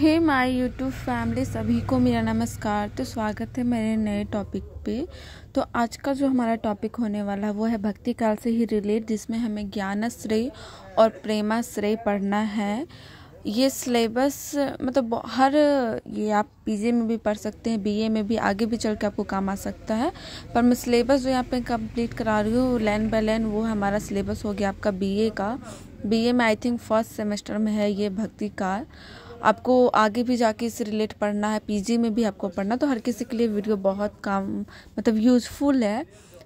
hey my YouTube family सभी को मेरा नमस्कार तो स्वागत है मेरे नए टॉपिक पे तो आज का जो हमारा टॉपिक होने वाला है वो है भक्ति काल से ही रिलेट जिसमें हमें ज्ञानाश्रय और प्रेमाश्रय पढ़ना है ये सिलेबस मतलब हर ये आप पीजे में भी पढ़ सकते हैं बीए में भी आगे भी चल के आपको काम आ सकता है पर मैं सिलेबस जो यहाँ पे कंप्लीट करा रही हूँ लाइन बाय लाइन वो हमारा सिलेबस हो गया आपका बीए का बीए में आई थिंक फर्स्ट सेमेस्टर में है ये भक्ति काल आपको आगे भी जाके इससे रिलेट पढ़ना है पीजी में भी आपको पढ़ना तो हर किसी के लिए वीडियो बहुत काम मतलब यूज़फुल है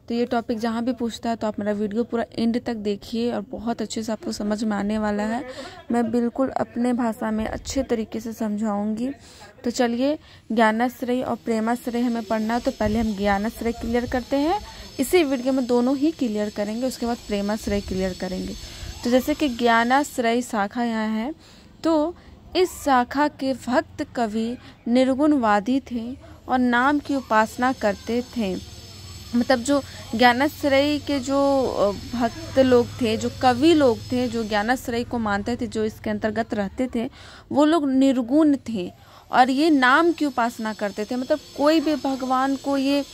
तो ये टॉपिक जहाँ भी पूछता है तो आप मेरा वीडियो पूरा एंड तक देखिए और बहुत अच्छे से आपको समझ में आने वाला है मैं बिल्कुल अपने भाषा में अच्छे तरीके से समझाऊंगी तो चलिए ज्ञानाश्रय और प्रेमाश्रय हमें पढ़ना है तो पहले हम ज्ञानाश्रय क्लियर करते हैं इसी वीडियो में दोनों ही क्लियर करेंगे उसके बाद प्रेमाश्रय क्लियर करेंगे तो जैसे कि ज्ञानाश्रय शाखा यहाँ है तो इस शाखा के भक्त कवि निर्गुणवादी थे और नाम की उपासना करते थे मतलब जो ज्ञानश्रय के जो भक्त लोग थे जो कवि लोग थे जो ज्ञानश्रय को मानते थे जो इसके अंतर्गत रहते थे वो लोग निर्गुण थे और ये नाम की उपासना करते थे मतलब कोई भी भगवान को ये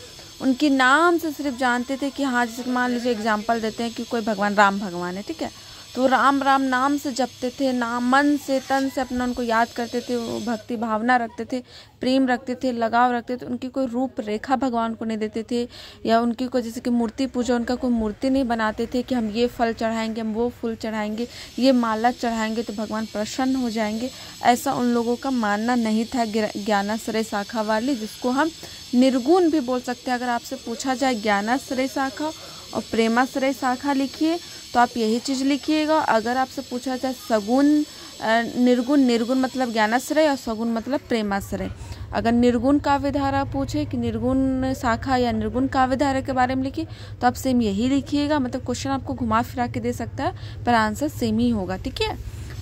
उनके नाम से सिर्फ जानते थे कि हाँ जैसे मान लीजिए एग्जाम्पल देते हैं कि कोई भगवान राम भगवान है ठीक है तो राम राम नाम से जपते थे नाम मन से तन से अपना उनको याद करते थे वो भक्ति भावना रखते थे प्रेम रखते थे लगाव रखते थे उनकी कोई रूप रेखा भगवान को नहीं देते थे या उनकी कोई जैसे कि मूर्ति पूजा उनका कोई मूर्ति नहीं बनाते थे कि हम ये फल चढ़ाएंगे हम वो फूल चढ़ाएंगे ये माला चढ़ाएंगे तो भगवान प्रसन्न हो जाएंगे ऐसा उन लोगों का मानना नहीं था ज्ञानाश्रय शाखा वाली जिसको हम निर्गुण भी बोल सकते हैं अगर आपसे पूछा जाए ज्ञानाश्रय शाखा और प्रेमाश्रय शाखा लिखिए तो आप यही चीज़ लिखिएगा अगर आपसे पूछा जाए सगुन निर्गुण निर्गुण मतलब ज्ञानाश्रय और सगुण मतलब प्रेमाश्रय अगर निर्गुण काव्यधारा पूछे कि निर्गुण शाखा या निर्गुण काव्यधारा के बारे में लिखिए तो आप सेम यही लिखिएगा मतलब क्वेश्चन आपको घुमा फिरा के दे सकता है पर आंसर सेम ही होगा ठीक है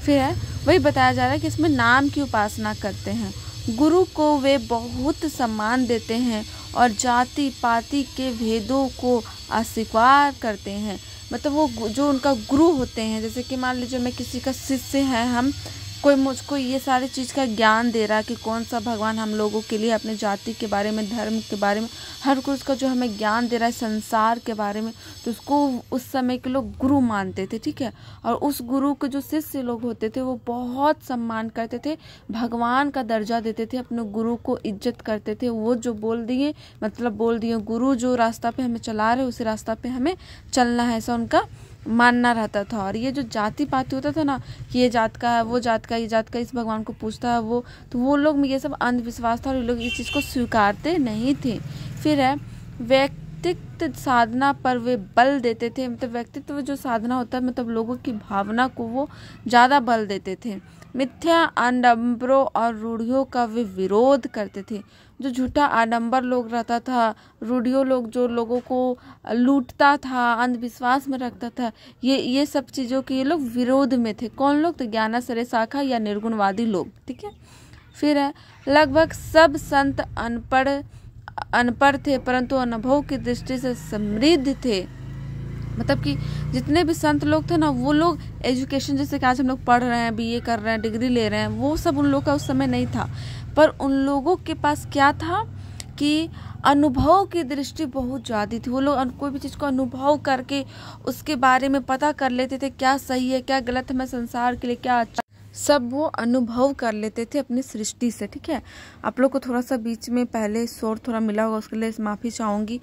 फिर है वही बताया जा रहा है कि इसमें नाम की उपासना करते हैं गुरु को वे बहुत सम्मान देते हैं और जाति पाति के भेदों को अस्वीकार करते हैं मतलब वो जो उनका गुरु होते हैं जैसे कि मान लीजिए मैं किसी का शिष्य है हम कोई मुझको ये सारी चीज़ का ज्ञान दे रहा है कि कौन सा भगवान हम लोगों के लिए अपने जाति के बारे में धर्म के बारे में हर कुछ का जो हमें ज्ञान दे रहा है संसार के बारे में तो उसको उस समय के लोग गुरु मानते थे ठीक है और उस गुरु के जो शिष्य लोग होते थे वो बहुत सम्मान करते थे भगवान का दर्जा देते थे अपने गुरु को इज्जत करते थे वो जो बोल दिए मतलब बोल दिए गुरु जो रास्ता पर हमें चला रहे उसी रास्ता पर हमें चलना है ऐसा उनका मानना रहता था और ये जो जाति पाति होता था ना कि ये जात का है वो जात का ये जात का इस भगवान को पूछता है वो तो वो लोग में ये सब अंधविश्वास था और ये लोग इस चीज़ को स्वीकारते नहीं थे फिर है व्यक्तित्व साधना पर वे बल देते थे मतलब व्यक्तित्व जो साधना होता है मतलब लोगों की भावना को वो ज़्यादा बल देते थे मिथ्या आडम्बरों और रूढ़ियों का वे विरोध करते थे जो झूठा आडम्बर लोग रहता था रूढ़ियों लोग जो लोगों को लूटता था अंधविश्वास में रखता था ये ये सब चीज़ों के ये लोग विरोध में थे कौन लोग तो सरे शाखा या निर्गुणवादी लोग ठीक है फिर है लगभग सब संत अनपढ़ अनपढ़ थे परंतु अनुभव की दृष्टि से समृद्ध थे मतलब कि जितने भी संत लोग थे ना वो लोग एजुकेशन जैसे कि आज हम लोग पढ़ रहे हैं बीए कर रहे हैं डिग्री ले रहे हैं वो सब उन लोग का उस समय नहीं था पर उन लोगों के पास क्या था कि अनुभव की दृष्टि बहुत ज़्यादा थी वो लोग कोई भी चीज़ को अनुभव करके उसके बारे में पता कर लेते थे क्या सही है क्या गलत है मैं संसार के लिए क्या अच्छा सब वो अनुभव कर लेते थे अपनी सृष्टि से ठीक है आप लोग को थोड़ा सा बीच में पहले शोर थोड़ा मिला होगा उसके लिए माफ़ी चाहूँगी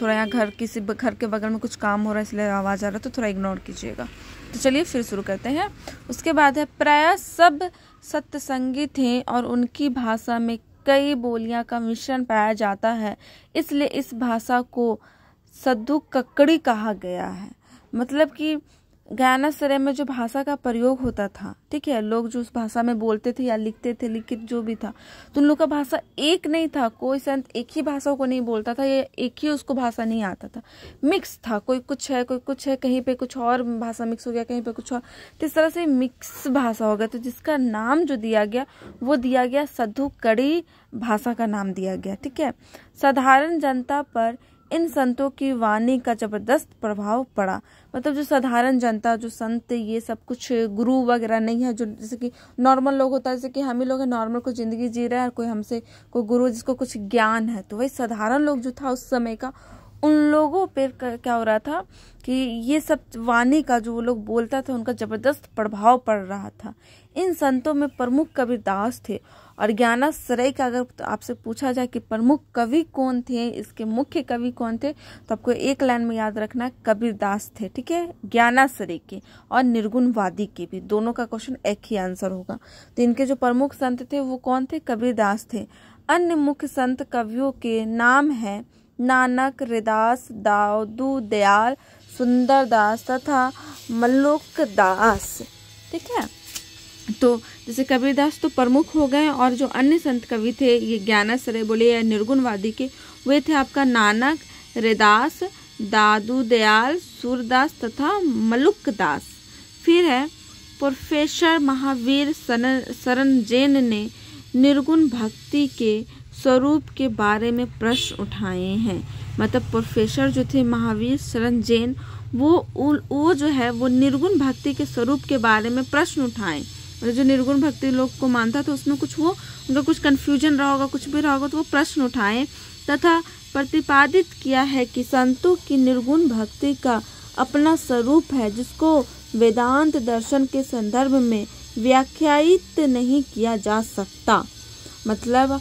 थोड़ा यहाँ घर किसी घर के बगल में कुछ काम हो रहा है इसलिए आवाज़ आ रहा है तो थोड़ा इग्नोर कीजिएगा तो चलिए फिर शुरू करते हैं उसके बाद है प्राय सब सत्संगी थे और उनकी भाषा में कई बोलियां का मिश्रण पाया जाता है इसलिए इस भाषा को सद्दू ककड़ी कहा गया है मतलब कि गायना सरे में जो भाषा का प्रयोग होता था ठीक है लोग जो उस भाषा में बोलते थे या लिखते थे लिखित जो भी था तो उन लोग का भाषा एक नहीं था कोई संत एक ही भाषा को नहीं बोलता था या एक ही उसको भाषा नहीं आता था मिक्स था कोई कुछ है कोई कुछ है कहीं पे कुछ और भाषा मिक्स हो गया कहीं पे कुछ और तो इस तरह से मिक्स भाषा हो गया तो जिसका नाम जो दिया गया वो दिया गया सधु कड़ी भाषा का नाम दिया गया ठीक है साधारण जनता पर इन संतों की वाणी का जबरदस्त प्रभाव पड़ा मतलब जो साधारण जनता जो संत ये सब कुछ गुरु वगैरह नहीं है जो जैसे कि नॉर्मल लोग होता है जैसे कि हम ही लोग हैं नॉर्मल को ज़िंदगी जी रहे हैं और कोई हमसे कोई गुरु जिसको कुछ ज्ञान है तो वही साधारण लोग जो था उस समय का उन लोगों पर क्या हो रहा था कि ये सब वाणी का जो वो लोग बोलता था उनका जबरदस्त प्रभाव पड़ रहा था इन संतों में प्रमुख कबीरदास थे और ज्ञानाश्रय का अगर तो आपसे पूछा जाए कि प्रमुख कवि कौन थे इसके मुख्य कवि कौन थे तो आपको एक लाइन में याद रखना कबीर दास थे ठीक है ज्ञानाश्रय के और निर्गुणवादी के भी दोनों का क्वेश्चन एक ही आंसर होगा तो इनके जो प्रमुख संत थे वो कौन थे कबीर दास थे अन्य मुख्य संत कवियों के नाम हैं नानक रिदास दाऊदू दयाल सुंदरदास तथा मल्लोक दास ठीक है तो जैसे कबीरदास तो प्रमुख हो गए और जो अन्य संत कवि थे ये सरय बोले या निर्गुणवादी के वे थे आपका नानक रेदास दादू दयाल सूरदास तथा मलुकदास फिर है प्रोफेसर महावीर सरन जैन ने निर्गुण भक्ति के स्वरूप के बारे में प्रश्न उठाए हैं मतलब प्रोफेसर जो थे महावीर शरण जैन वो वो जो है वो निर्गुण भक्ति के स्वरूप के बारे में प्रश्न उठाएं मतलब जो निर्गुण भक्ति लोग को मानता तो उसमें कुछ वो उनका कुछ कन्फ्यूजन रहा होगा कुछ भी रहा होगा तो वो प्रश्न उठाएं तथा प्रतिपादित किया है कि संतों की निर्गुण भक्ति का अपना स्वरूप है जिसको वेदांत दर्शन के संदर्भ में व्याख्यायित नहीं किया जा सकता मतलब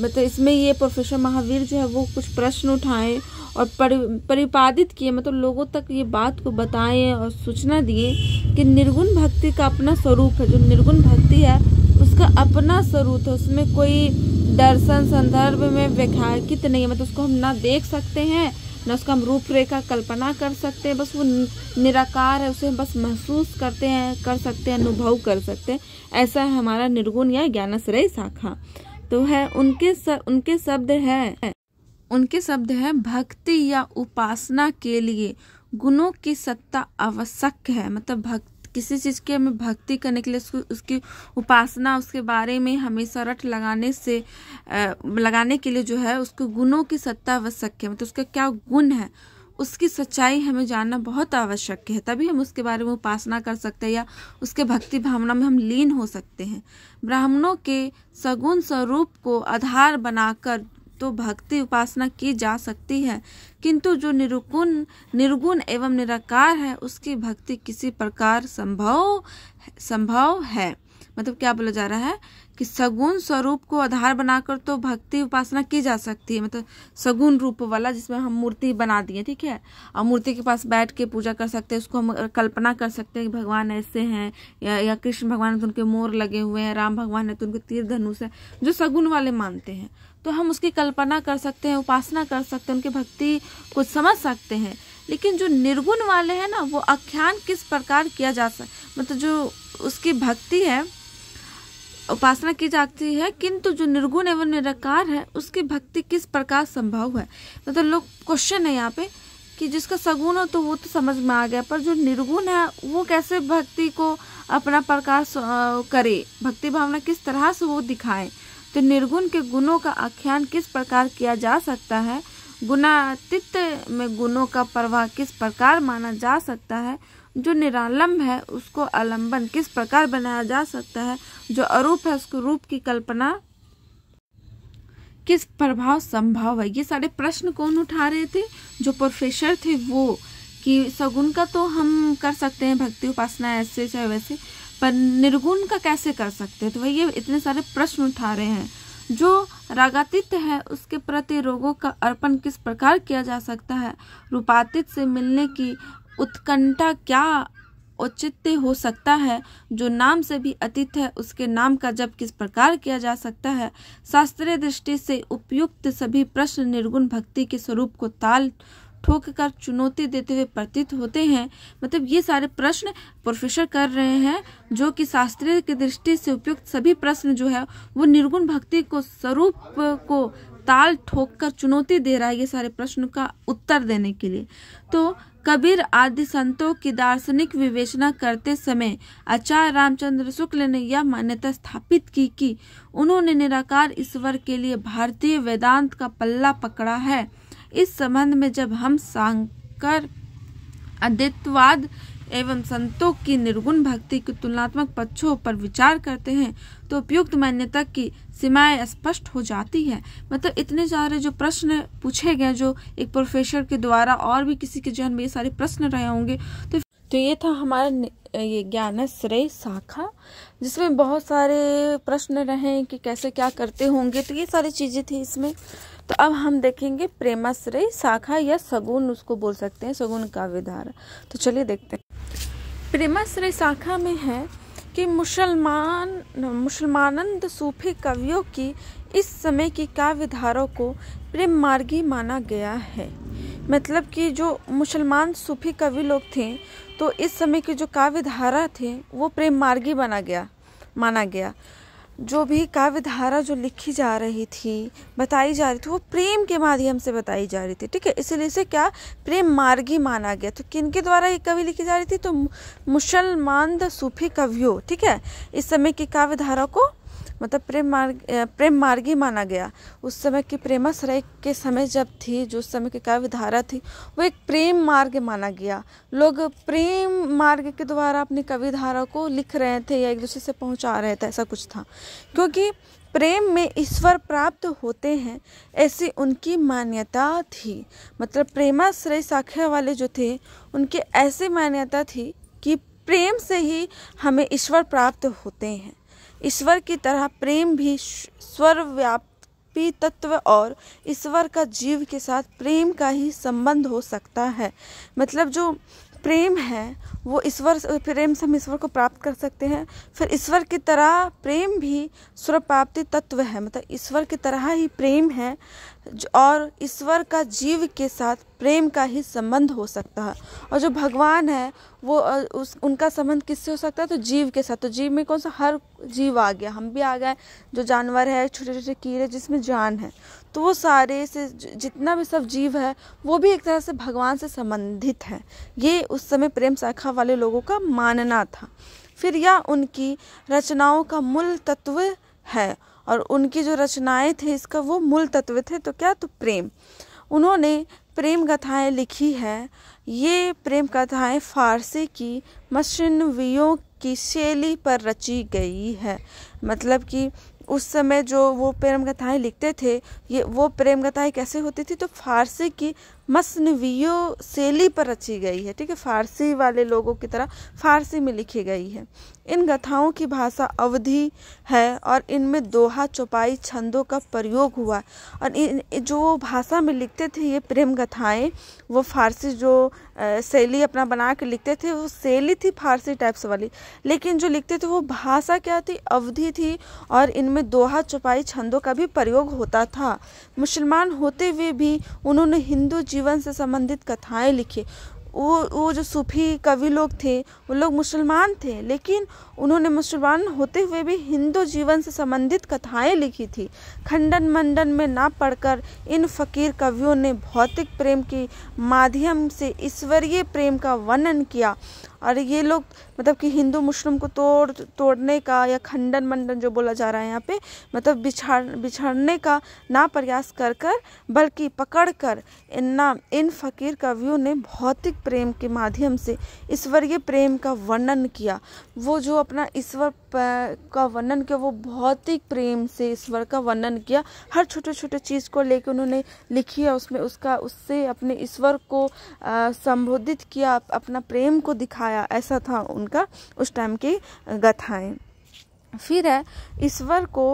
मतलब इसमें ये प्रोफेसर महावीर जो है वो कुछ प्रश्न उठाएं और परि परिपादित किए मतलब लोगों तक ये बात को बताएं और सूचना दिए कि निर्गुण भक्ति का अपना स्वरूप है जो निर्गुण भक्ति है उसका अपना स्वरूप है उसमें कोई दर्शन संदर्भ में व्याख्याकित नहीं है मतलब उसको हम ना देख सकते हैं ना उसका हम रूपरेखा कल्पना कर सकते हैं बस वो निराकार है उसे हम बस महसूस करते हैं कर सकते हैं अनुभव कर सकते हैं ऐसा है हमारा निर्गुण या ज्ञानाश्रय शाखा तो है उनके स, उनके शब्द है उनके शब्द है भक्ति या उपासना के लिए गुणों की सत्ता आवश्यक है मतलब भक्ति किसी चीज़ की हमें भक्ति करने के लिए उसको उसकी उपासना उसके बारे में हमेशा रट लगाने से लगाने के लिए जो है उसको गुणों की सत्ता आवश्यक है मतलब उसका क्या गुण है उसकी सच्चाई हमें जानना बहुत आवश्यक है तभी हम उसके बारे में उपासना कर सकते हैं या उसके भक्ति भावना में हम लीन हो सकते हैं ब्राह्मणों के सगुण स्वरूप को आधार बनाकर तो भक्ति उपासना की जा सकती है किंतु जो निरुगुण निर्गुण एवं निराकार है उसकी भक्ति किसी प्रकार संभव संभव है मतलब क्या बोला जा रहा है कि सगुण स्वरूप को आधार बनाकर तो भक्ति उपासना की जा सकती है मतलब सगुण रूप वाला जिसमें हम मूर्ति बना दिए ठीक है और मूर्ति के पास बैठ के पूजा कर सकते हैं उसको हम कल्पना कर सकते हैं कि भगवान ऐसे हैं या या कृष्ण भगवान तो उनके मोर लगे हुए हैं राम भगवान है तो उनके तीर धनुष है जो सगुन वाले मानते हैं तो हम उसकी कल्पना कर सकते हैं उपासना कर सकते हैं उनकी भक्ति को समझ सकते हैं लेकिन जो निर्गुण वाले हैं ना वो आख्यान किस प्रकार किया जा सकता मतलब जो उसकी भक्ति है उपासना की जाती है किंतु जो निर्गुण एवं निराकार है उसकी भक्ति किस प्रकार संभव है मतलब तो लोग क्वेश्चन है यहाँ पे कि जिसका सगुण हो तो वो तो समझ में आ गया पर जो निर्गुण है वो कैसे भक्ति को अपना प्रकाश करे भक्ति भावना किस तरह से वो दिखाए तो निर्गुण के गुणों का आख्यान किस प्रकार किया जा सकता है गुणातीत में गुणों का प्रवाह किस प्रकार माना जा सकता है जो निरालंब है उसको आलंबन किस प्रकार बनाया जा सकता है जो अरूप है उसको रूप की कल्पना किस प्रभाव संभव है ये सारे प्रश्न कौन उठा रहे थे जो प्रोफेसर थे वो कि सगुण का तो हम कर सकते हैं भक्ति उपासना ऐसे चाहे वैसे पर निर्गुण का कैसे कर सकते हैं तो वही ये इतने सारे प्रश्न उठा रहे हैं जो रागातीत है उसके प्रति रोगों का अर्पण किस प्रकार किया जा सकता है रूपातीत से मिलने की उत्कंठा क्या औचित्य हो सकता है जो नाम से भी अतीत है उसके नाम का जब किस प्रकार किया जा सकता है शास्त्रीय दृष्टि से उपयुक्त सभी प्रश्न निर्गुण भक्ति के स्वरूप को ताल ठोक कर चुनौती देते हुए प्रतीत होते हैं मतलब ये सारे प्रश्न प्रोफेसर कर रहे हैं जो कि शास्त्रीय की दृष्टि से उपयुक्त सभी प्रश्न जो है वो निर्गुण भक्ति को स्वरूप को ताल ठोक कर चुनौती दे रहा है ये सारे प्रश्न का उत्तर देने के लिए तो कबीर आदि संतों की दार्शनिक विवेचना करते समय आचार्य रामचंद्र शुक्ल ने यह मान्यता स्थापित की कि उन्होंने निराकार ईश्वर के लिए भारतीय वेदांत का पल्ला पकड़ा है इस संबंध में जब हम सांकर अद्वैतवाद एवं संतों की निर्गुण भक्ति के तुलनात्मक पक्षों पर विचार करते हैं तो उपयुक्त मान्यता की सीमाएं स्पष्ट हो जाती है मतलब इतने सारे जो प्रश्न पूछे गए जो एक प्रोफेसर के द्वारा और भी किसी के जन्म में ये सारे प्रश्न रहे होंगे तो तो ये था हमारा ये ज्ञान है श्रेय शाखा जिसमें बहुत सारे प्रश्न रहे कि कैसे क्या करते होंगे तो ये सारी चीज़ें थी इसमें तो अब हम देखेंगे प्रेमाश्रय शाखा या सगुन उसको बोल सकते हैं सगुन काव्यधारा तो चलिए देखते हैं प्रेमाश्रय शाखा में है कि मुसलमान मुसलमानंद सूफी कवियों की इस समय की धारा को प्रेम मार्गी माना गया है मतलब कि जो मुसलमान सूफी कवि लोग थे तो इस समय की जो काव्यधारा थे वो प्रेम मार्गी बना गया माना गया जो भी काव्य धारा जो लिखी जा रही थी बताई जा रही थी वो प्रेम के माध्यम से बताई जा रही थी ठीक है इसलिए इसे क्या प्रेम मार्गी माना गया तो किन के द्वारा ये कवि लिखी जा रही थी तो मुसलमान द सूफी कवियों ठीक है इस समय की काव्य धारा को मतलब प्रेम मार्ग प्रेम मार्गी माना गया उस समय की प्रेमा सराय के समय जब थी जो उस समय की काव्य धारा थी वो एक प्रेम मार्ग माना गया लोग प्रेम मार्ग के द्वारा अपनी कवि धारा को लिख रहे थे या एक दूसरे से पहुंचा रहे थे ऐसा कुछ था क्योंकि प्रेम में ईश्वर प्राप्त होते हैं ऐसी उनकी मान्यता थी मतलब प्रेमाश्रय साख्या वाले जो थे उनकी ऐसी मान्यता थी कि प्रेम से ही हमें ईश्वर प्राप्त होते हैं ईश्वर की तरह प्रेम भी सर्वव्यापी तत्व और ईश्वर का जीव के साथ प्रेम का ही संबंध हो सकता है मतलब जो प्रेम है वो ईश्वर प्रेम से हम ईश्वर को प्राप्त कर सकते हैं फिर ईश्वर की तरह प्रेम भी स्वप्राप्ति तत्व है मतलब ईश्वर की तरह ही प्रेम है और ईश्वर का जीव के साथ प्रेम का ही संबंध हो सकता है और जो भगवान है वो उस उनका संबंध किससे हो सकता है तो जीव के साथ तो जीव में कौन सा हर जीव आ गया हम भी आ गए जो जानवर है छोटे छोटे कीड़े जिसमें जान है तो वो सारे से जितना भी सब जीव है वो भी एक तरह से भगवान से संबंधित है ये उस समय प्रेम शाखा वाले लोगों का मानना था फिर यह उनकी रचनाओं का मूल तत्व है और उनकी जो रचनाएं थे इसका वो मूल तत्व थे तो क्या तो प्रेम उन्होंने प्रेम कथाएं लिखी है ये प्रेम कथाएं फारसी की मशीनवियों की शैली पर रची गई है मतलब कि उस समय जो वो प्रेम कथाएँ लिखते थे ये वो प्रेम कथाएँ कैसे होती थी तो फारसी की मसनवियो शैली पर रची गई है ठीक है फारसी वाले लोगों की तरह फारसी में लिखी गई है इन गथाओं की भाषा अवधि है और इनमें दोहा चौपाई छंदों का प्रयोग हुआ और इन जो भाषा में लिखते थे ये प्रेम गथाएं वो फारसी जो शैली अपना बना के लिखते थे वो शैली थी फारसी टाइप्स वाली लेकिन जो लिखते थे वो भाषा क्या थी अवधि थी और इनमें दोहा चौपाई छंदों का भी प्रयोग होता था मुसलमान होते हुए भी उन्होंने हिंदू जीवन से संबंधित कथाएं लिखी वो वो जो सूफी कवि लोग थे वो लोग मुसलमान थे लेकिन उन्होंने मुसलमान होते हुए भी हिंदू जीवन से संबंधित कथाएं लिखी थी खंडन मंडन में ना पढ़कर इन फ़कीर कवियों ने भौतिक प्रेम के माध्यम से ईश्वरीय प्रेम का वर्णन किया और ये लोग मतलब कि हिंदू मुस्लिम को तोड़ तोड़ने का या खंडन मंडन जो बोला जा रहा है यहाँ पे मतलब बिछाड़ बिछाड़ने का ना प्रयास कर कर बल्कि पकड़ कर इन्ना इन फ़कीर कवियों ने भौतिक प्रेम के माध्यम से ईश्वरीय प्रेम का वर्णन किया वो जो अपना ईश्वर का वर्णन किया वो भौतिक प्रेम से ईश्वर का वर्णन किया हर छोटे छोटे चीज़ को लेकर उन्होंने लिखी है उसमें उसका उससे अपने ईश्वर को संबोधित किया अपना प्रेम को दिखाया आया ऐसा था उनका उस टाइम की गथाएं फिर है ईश्वर को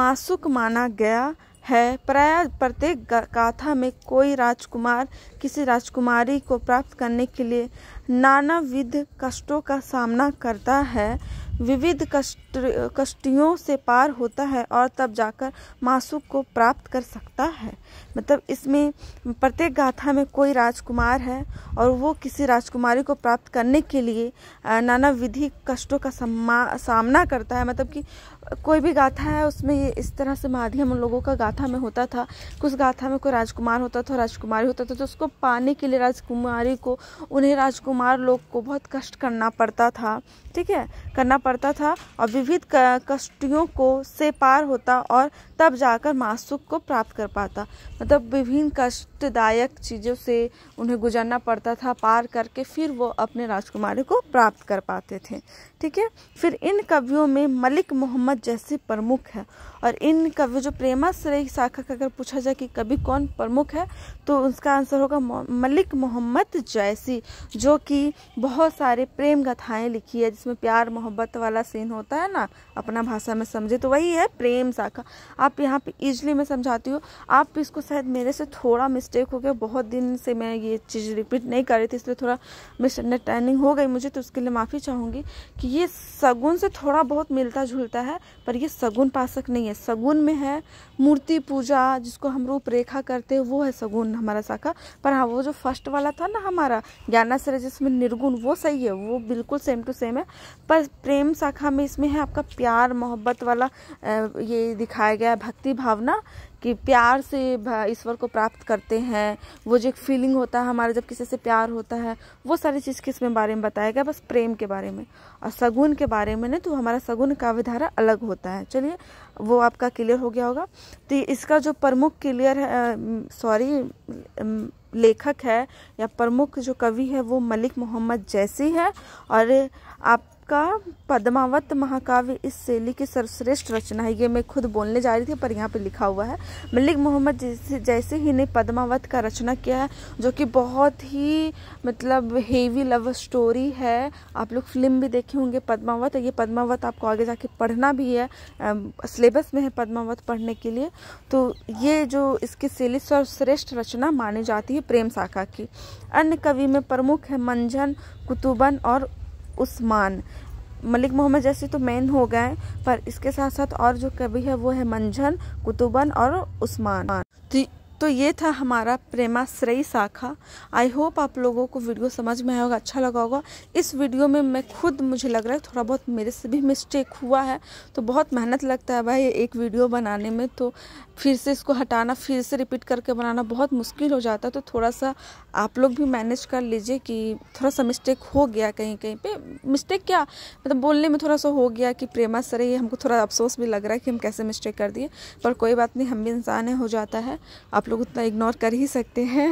मासुक माना गया है प्राय प्रत्येक गाथा में कोई राजकुमार किसी राजकुमारी को प्राप्त करने के लिए नानाविध कष्टों का सामना करता है विविध कष्ट कष्टियों से पार होता है और तब जाकर मासुक को प्राप्त कर सकता है मतलब इसमें प्रत्येक गाथा में कोई राजकुमार है और वो किसी राजकुमारी को प्राप्त करने के लिए नाना विधि कष्टों का सामना करता है मतलब कि कोई भी गाथा है उसमें ये इस तरह से माध्यम उन लोगों का गाथा में होता था कुछ गाथा में कोई राजकुमार होता था राजकुमारी होता था तो उसको पाने के लिए राजकुमारी को उन्हें राजकुमार लोग को बहुत कष्ट करना पड़ता था ठीक है करना पड़ता था और विविध कष्टियों को से पार होता और तब जाकर मासुक को प्राप्त कर पाता मतलब विभिन्न कष्टदायक चीज़ों से उन्हें गुजरना पड़ता था पार करके फिर वो अपने राजकुमारी को प्राप्त कर पाते थे ठीक है फिर इन कवियों में मलिक मोहम्मद प्रेमा जैसे प्रमुख है और इन कवि जो प्रेमाश्रयी शाखा का अगर पूछा जाए कि कवि कौन प्रमुख है तो उसका आंसर होगा मलिक मोहम्मद जैसी जो कि बहुत सारे प्रेम गथाएं लिखी है जिसमें प्यार मोहब्बत वाला सीन होता है ना अपना भाषा में समझे तो वही है प्रेम शाखा आप यहाँ पे ईजली मैं समझाती हूँ आप इसको शायद मेरे से थोड़ा मिस्टेक हो गया बहुत दिन से मैं ये चीज़ रिपीट नहीं कर रही थी इसलिए थोड़ा मिसअंडरस्टैंडिंग हो गई मुझे तो उसके लिए माफ़ी चाहूँगी कि ये सगुन से थोड़ा बहुत मिलता जुलता है पर ये सगुन पासक नहीं है सगुन में है मूर्ति पूजा जिसको हम रूप रेखा करते हैं वो है सगुन हमारा शाखा पर हाँ वो जो फर्स्ट वाला था ना हमारा ज्ञानाश्रय जिसमें निर्गुण वो सही है वो बिल्कुल सेम टू सेम है पर प्रेम शाखा में इसमें है आपका प्यार मोहब्बत वाला ये दिखाया गया है भक्ति भावना कि प्यार से ईश्वर को प्राप्त करते हैं वो जो एक फीलिंग होता है हमारा जब किसी से प्यार होता है वो सारी चीज़ किस में बारे में बताया गया बस प्रेम के बारे में और सगुन के बारे में ना तो हमारा सगुन काव्यधारा अलग होता है चलिए वो आपका क्लियर हो गया होगा तो इसका जो प्रमुख क्लियर है सॉरी लेखक है या प्रमुख जो कवि है वो मलिक मोहम्मद जैसी है और आप आपका पद्मावत महाकाव्य इस शैली की सर्वश्रेष्ठ रचना है ये मैं खुद बोलने जा रही थी पर यहाँ पे लिखा हुआ है मलिक मोहम्मद जैसे जैसे ही ने पद्मावत का रचना किया है जो कि बहुत ही मतलब हेवी लव स्टोरी है आप लोग फिल्म भी देखे होंगे पद्मावत ये पद्मावत आपको आगे जाके पढ़ना भी है सिलेबस में है पद्मावत पढ़ने के लिए तो ये जो इसकी शैली सर्वश्रेष्ठ रचना मानी जाती है प्रेम शाखा की अन्य कवि में प्रमुख है मंझन कुतुबन और उस्मान मलिक मोहम्मद जैसे तो मेन हो गए पर इसके साथ साथ और जो कवि है वो है मंझन कुतुबन और उस्मान तो ये था हमारा प्रेमाश्रयी शाखा आई होप आप लोगों को वीडियो समझ में आया होगा अच्छा लगा होगा इस वीडियो में मैं खुद मुझे लग रहा है थोड़ा बहुत मेरे से भी मिस्टेक हुआ है तो बहुत मेहनत लगता है भाई एक वीडियो बनाने में तो फिर से इसको हटाना फिर से रिपीट करके बनाना बहुत मुश्किल हो जाता है तो थोड़ा सा आप लोग भी मैनेज कर लीजिए कि थोड़ा सा मिस्टेक हो गया कहीं कहीं पर मिस्टेक क्या मतलब बोलने में थोड़ा सा हो गया कि प्रेमा श्रेयी हमको थोड़ा अफसोस भी लग रहा है कि हम कैसे मिस्टेक कर दिए पर कोई बात नहीं हम भी इंसान है हो जाता है अब आप लोग उतना इग्नोर कर ही सकते हैं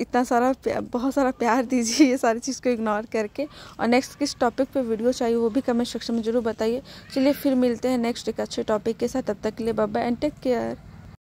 इतना सारा बहुत सारा प्यार दीजिए ये सारी चीज़ को इग्नोर करके और नेक्स्ट किस टॉपिक पे वीडियो चाहिए वो भी कमेंट सेक्शन में ज़रूर बताइए चलिए फिर मिलते हैं नेक्स्ट एक अच्छे टॉपिक के साथ तब तक के लिए बाबा एंड टेक केयर